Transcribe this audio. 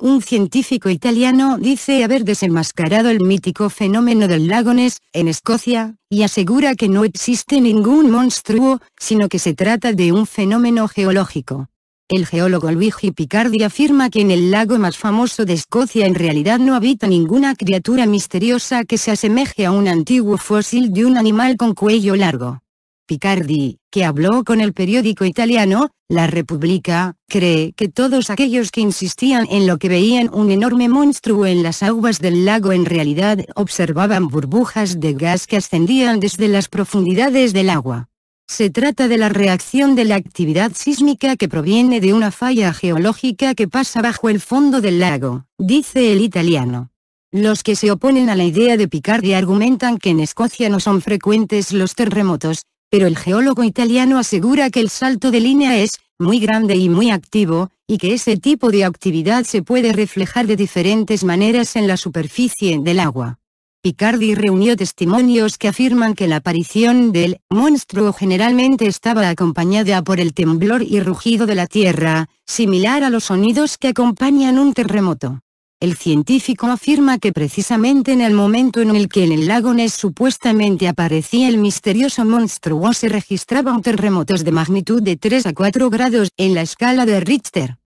Un científico italiano dice haber desenmascarado el mítico fenómeno del Lagones, en Escocia, y asegura que no existe ningún monstruo, sino que se trata de un fenómeno geológico. El geólogo Luigi Picardi afirma que en el lago más famoso de Escocia en realidad no habita ninguna criatura misteriosa que se asemeje a un antiguo fósil de un animal con cuello largo. Picardi, que habló con el periódico italiano, La República, cree que todos aquellos que insistían en lo que veían un enorme monstruo en las aguas del lago en realidad observaban burbujas de gas que ascendían desde las profundidades del agua. Se trata de la reacción de la actividad sísmica que proviene de una falla geológica que pasa bajo el fondo del lago, dice el italiano. Los que se oponen a la idea de Picardi argumentan que en Escocia no son frecuentes los terremotos, pero el geólogo italiano asegura que el salto de línea es, muy grande y muy activo, y que ese tipo de actividad se puede reflejar de diferentes maneras en la superficie del agua. Picardi reunió testimonios que afirman que la aparición del monstruo generalmente estaba acompañada por el temblor y rugido de la tierra, similar a los sonidos que acompañan un terremoto el científico afirma que precisamente en el momento en el que en el lago Ness supuestamente aparecía el misterioso monstruo se registraban terremotos de magnitud de 3 a 4 grados en la escala de Richter.